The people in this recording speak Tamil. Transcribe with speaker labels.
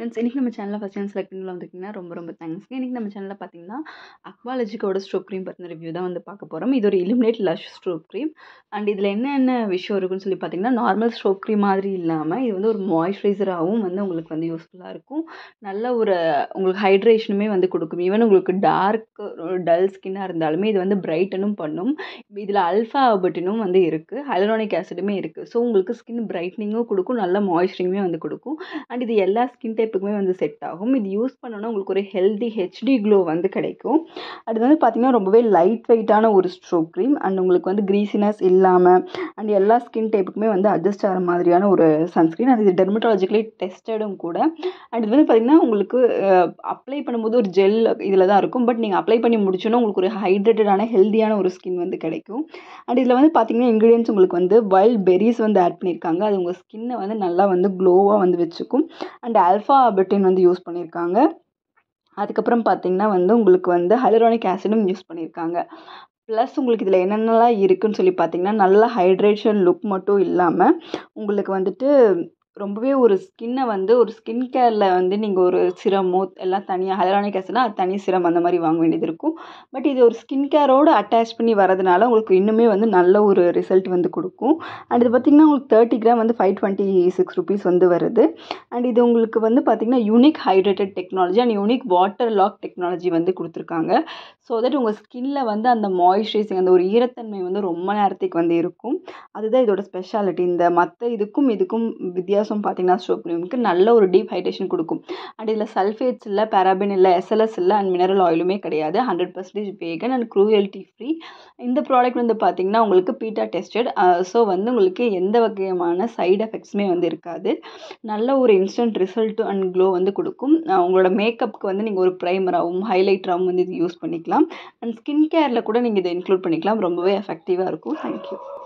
Speaker 1: ஃப்ரெண்ட்ஸ் இன்றைக்கி நம்ம சேனலில் ஃபஸ்ட் டைம் செலக்ட் பண்ணி வந்துருக்கீங்கன்னா ரொம்ப ரொம்ப தேங்க்ஸ் இன்றைக்கி நம்ம சேனலில் பார்த்தீங்கன்னா அக்வாலஜிக்கோட ஸ்ட்ரோப் க்ரீம் பற்றின ரிவ்யூ தான் வந்து பார்க்க போகிறோம் இது ஒரு illuminate lush strobe cream and இதில் என்னென்ன விஷயம் இருக்குன்னு சொல்லி பார்த்தீங்கன்னா நார்மல் ஸ்ட்ரோப் க்ரீம் மாதிரி இல்லாமல் இது வந்து ஒரு மாய்ஸ்சரைசராகவும் வந்து உங்களுக்கு வந்து யூஸ்ஃபுல்லாக இருக்கும் நல்ல ஒரு உங்களுக்கு ஹைட்ரேஷனுமே வந்து கொடுக்கும் ஈவன் உங்களுக்கு டார்க் டல் ஸ்கின்னாக இருந்தாலுமே இது வந்து பிரைட்டனும் பண்ணும் இதில் அல்ஃபா வந்து இருக்குது ஹைலரானிக் ஆசிடுமே இருக்குது ஸோ உங்களுக்கு ஸ்கின் பிரைட்னிங்கும் கொடுக்கும் நல்ல மாய்ஸ்சரிங்குமே வந்து கொடுக்கும் அண்ட் இது எல்லா ஸ்கின் டைப் எல்லாத்துக்குமே வந்து செட் ஆகும் இது யூஸ் பண்ணோன்னா உங்களுக்கு ஒரு ஹெல்தி ஹெச்டி க்ளோ வந்து கிடைக்கும் அது வந்து பார்த்திங்கன்னா ரொம்பவே லைட் வெயிட்டான ஒரு ஸ்ட்ரோக் க்ரீம் அண்ட் உங்களுக்கு வந்து க்ரீசினஸ் இல்லாமல் அண்ட் எல்லா ஸ்கின் டைப்புக்குமே வந்து அட்ஜஸ்ட் ஆகிற மாதிரியான ஒரு சன்ஸ்க்ரீன் அது இது டெர்மட்டாலஜிக்கலி டெஸ்டடும் கூட அண்ட் இது வந்து பார்த்திங்கன்னா உங்களுக்கு அப்ளை பண்ணும்போது ஒரு ஜெல் இதில் தான் இருக்கும் பட் நீங்கள் அப்ளை பண்ணி முடிச்சோன்னா உங்களுக்கு ஒரு ஹைட்ரேட்டடான ஹெல்தியான ஒரு ஸ்கின் வந்து கிடைக்கும் அண்ட் இதில் வந்து பார்த்திங்கன்னா இன்க்ரீடியன்ஸ் உங்களுக்கு வந்து வைல்ட் பெரிஸ் வந்து ஆட் பண்ணியிருக்காங்க அது உங்கள் ஸ்கின்னை வந்து நல்லா வந்து க்ளோவாக வந்து வச்சுக்கும் அண்ட் ஆல்ஃபா பெட்டின் வந்து யூஸ் பண்ணியிருக்காங்க அதுக்கப்புறம் பார்த்திங்கன்னா வந்து உங்களுக்கு வந்து ஹைலரானிக் ஆசிடும் யூஸ் பண்ணியிருக்காங்க ப்ளஸ் உங்களுக்கு இதில் என்னென்னலாம் இருக்குதுன்னு சொல்லி பார்த்தீங்கன்னா நல்லா ஹைட்ரேஷன் லுக் மட்டும் இல்லாமல் உங்களுக்கு வந்துட்டு ரொம்பவே ஒரு ஸ்கின்னை வந்து ஒரு ஸ்கின் கேரில் வந்து நீங்கள் ஒரு சிரமோ எல்லாம் தனியாக ஹைலரானிக் ஆசிட்னா அது தனி சிரம் அந்த மாதிரி வாங்க வேண்டியது இருக்கும் பட் இது ஒரு ஸ்கின் கேரோடு அட்டாச் பண்ணி வரதுனால உங்களுக்கு இன்னுமே வந்து நல்ல ஒரு ரிசல்ட் வந்து கொடுக்கும் அண்ட் இது பார்த்திங்கன்னா உங்களுக்கு தேர்ட்டி கிராம் வந்து ஃபைவ் டுவெண்ட்டி சிக்ஸ் ருபீஸ் வந்து வருது அண்ட் இது உங்களுக்கு வந்து பார்த்திங்கன்னா unique hydrated technology and unique water lock technology வந்து கொடுத்துருக்காங்க ஸோ தட் உங்கள் ஸ்கின்ல வந்து அந்த மாய்ஸ்சரைசிங் அந்த ஒரு ஈரத்தன்மை வந்து ரொம்ப நேரத்துக்கு வந்து இருக்கும் அதுதான் இதோட ஸ்பெஷாலிட்டி இந்த மற்ற இதுக்கும் இதுக்கும் வித்தியாசம் ரசம் பார்த்தீங்கன்னா சோப்ரீமுக்கு நல்ல ஒரு டீப் ஹைட்ரேஷன் கொடுக்கும் அண்ட் இதில் சல்ஃபேட்ஸ் இல்லை பேராபின் இல்லை எஸ்எல்எஸ் இல்லை அண்ட் மினரல் ஆயிலுமே கிடையாது hundred percentage vegan and cruelty free இந்த ப்ராடக்ட் வந்து பார்த்திங்கன்னா உங்களுக்கு பீட்டா டெஸ்டட் ஸோ வந்து உங்களுக்கு எந்த வகையான சைடு எஃபெக்ட்ஸுமே வந்து இருக்காது நல்ல ஒரு இன்ஸ்டன்ட் ரிசல்ட் அண்ட் க்ளோ வந்து கொடுக்கும் உங்களோட மேக்கப்புக்கு வந்து நீங்கள் ஒரு ப்ரைமராகவும் ஹைலைட்டராகவும் வந்து இது யூஸ் பண்ணிக்கலாம் அண்ட் ஸ்கின் கேரில் கூட நீங்கள் இதை இன்க்ளூட் பண்ணிக்கலாம் ரொம்பவே எஃபெக்டிவாக இருக்கும் தேங்க்யூ